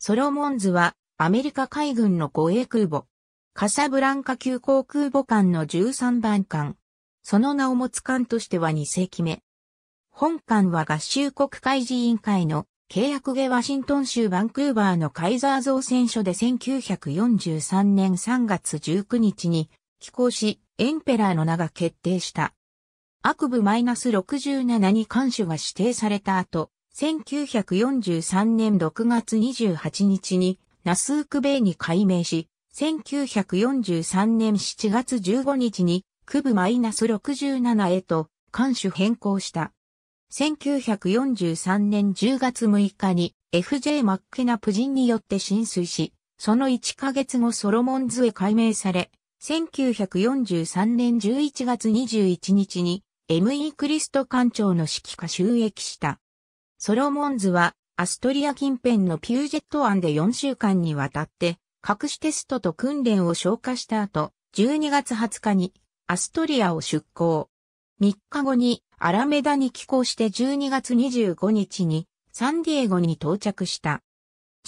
ソロモンズはアメリカ海軍の護衛空母。カサブランカ急航空母艦の13番艦。その名を持つ艦としては2世紀目。本艦は合衆国海事委員会の契約下ワシントン州バンクーバーのカイザー造船所で1943年3月19日に寄港し、エンペラーの名が決定した。悪部 -67 に艦首が指定された後、1943年6月28日にナスーク米に改名し、1943年7月15日に区部マイナス67へと艦首変更した。1943年10月6日に FJ マッケナプ人によって浸水し、その1ヶ月後ソロモンズへ改名され、1943年11月21日に ME クリスト艦長の指揮下収益した。ソロモンズは、アストリア近辺のピュージェット湾で4週間にわたって、隠しテストと訓練を消化した後、12月20日に、アストリアを出港。3日後に、アラメダに寄港して12月25日に、サンディエゴに到着した。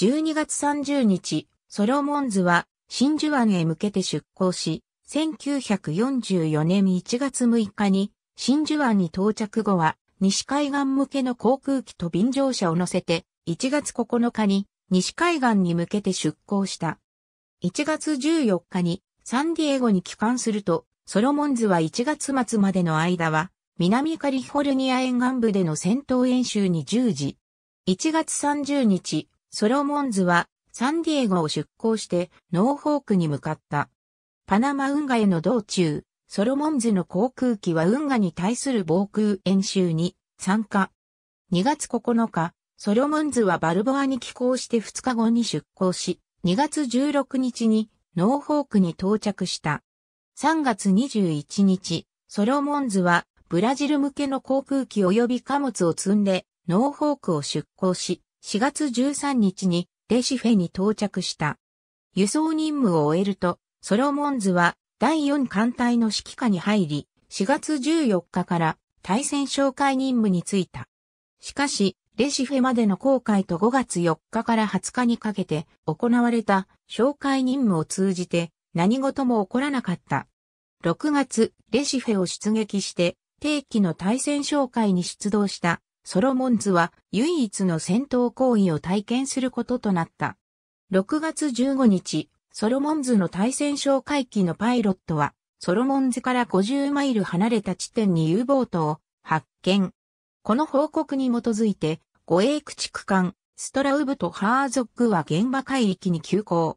12月30日、ソロモンズは、真珠湾へ向けて出港し、1944年1月6日に、真珠湾に到着後は、西海岸向けの航空機と便乗車を乗せて、1月9日に西海岸に向けて出港した。1月14日にサンディエゴに帰還すると、ソロモンズは1月末までの間は、南カリフォルニア沿岸部での戦闘演習に従事。1月30日、ソロモンズはサンディエゴを出港してノーホークに向かった。パナマ運河への道中、ソロモンズの航空機は運河に対する防空演習に参加。2月9日、ソロモンズはバルボアに寄港して2日後に出港し、2月16日にノーホークに到着した。3月21日、ソロモンズはブラジル向けの航空機及び貨物を積んでノーホークを出港し、4月13日にレシフェに到着した。輸送任務を終えると、ソロモンズは第4艦隊の指揮下に入り、4月14日から対戦紹介任務に就いた。しかし、レシフェまでの航海と5月4日から20日にかけて行われた紹介任務を通じて何事も起こらなかった。6月、レシフェを出撃して定期の対戦紹介に出動したソロモンズは唯一の戦闘行為を体験することとなった。6月15日、ソロモンズの対戦哨戒機のパイロットは、ソロモンズから50マイル離れた地点に U ボートを発見。この報告に基づいて、護衛駆逐艦、ストラウブとハーゾックは現場海域に急行。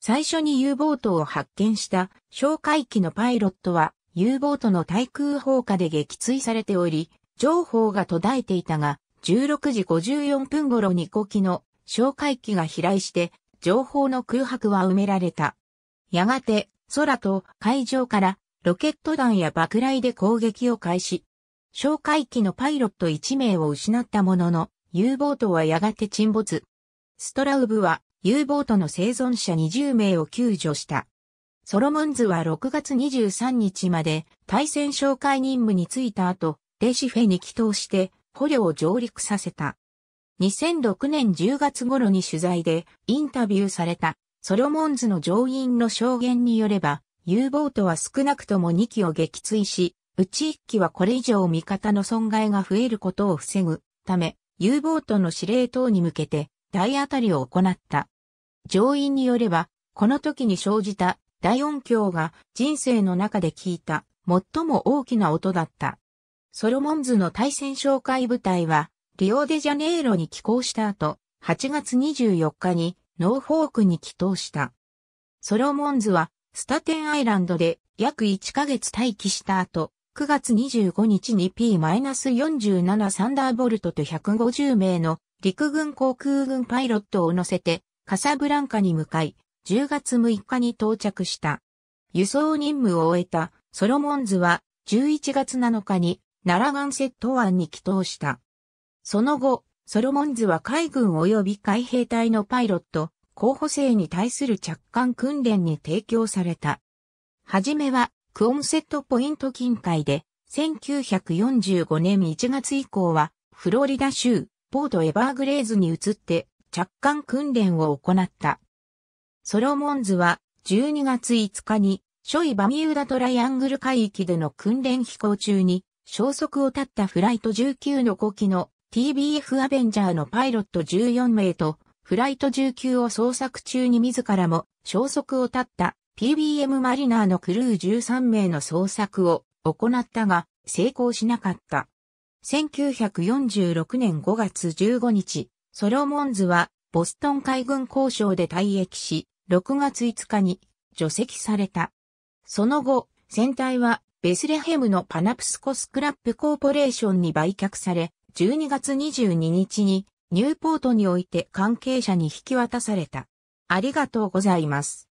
最初に U ボートを発見した哨戒機のパイロットは U ボートの対空砲火で撃墜されており、情報が途絶えていたが、16時54分頃に5機の哨戒機が飛来して情報の空白は埋められた。やがて、空と海上からロケット弾や爆雷で攻撃を開始。哨戒機のパイロット1名を失ったものの、U ボートはやがて沈没。ストラウブは U ボートの生存者20名を救助した。ソロモンズは6月23日まで対戦哨戒任務に就いた後、デシフェに帰投して捕虜を上陸させた。2006年10月頃に取材でインタビューされたソロモンズの乗員の証言によれば、U ボートは少なくとも2機を撃墜し、うち1機はこれ以上味方の損害が増えることを防ぐため、U ボートの司令塔に向けて大当たりを行った。乗員によれば、この時に生じた大音響が人生の中で聞いた最も大きな音だった。ソロモンズの対戦哨戒部隊はリオデジャネイロに寄港した後、8月24日にノーフォークに帰港した。ソロモンズはスタテンアイランドで約1ヶ月待機した後、9月25日に P-47 サンダーボルトと150名の陸軍航空軍パイロットを乗せてカサブランカに向かい、10月6日に到着した。輸送任務を終えたソロモンズは11月7日にナラガンセット湾に帰港した。その後、ソロモンズは海軍及び海兵隊のパイロット、候補生に対する着艦訓練に提供された。はじめは、クオンセットポイント近海で、1945年1月以降は、フロリダ州、ポートエバーグレーズに移って、着艦訓練を行った。ソロモンズは、12月5日に、ショイバミューダトライアングル海域での訓練飛行中に、消息を絶ったフライト19の5機の TBF アベンジャーのパイロット14名と、フライト19を捜索中に自らも消息を絶った PBM マリナーのクルー13名の捜索を行ったが成功しなかった。1946年5月15日、ソロモンズはボストン海軍交渉で退役し、6月5日に除籍された。その後、船体はベスレヘムのパナプスコスクラップコーポレーションに売却され、12月22日にニューポートにおいて関係者に引き渡された。ありがとうございます。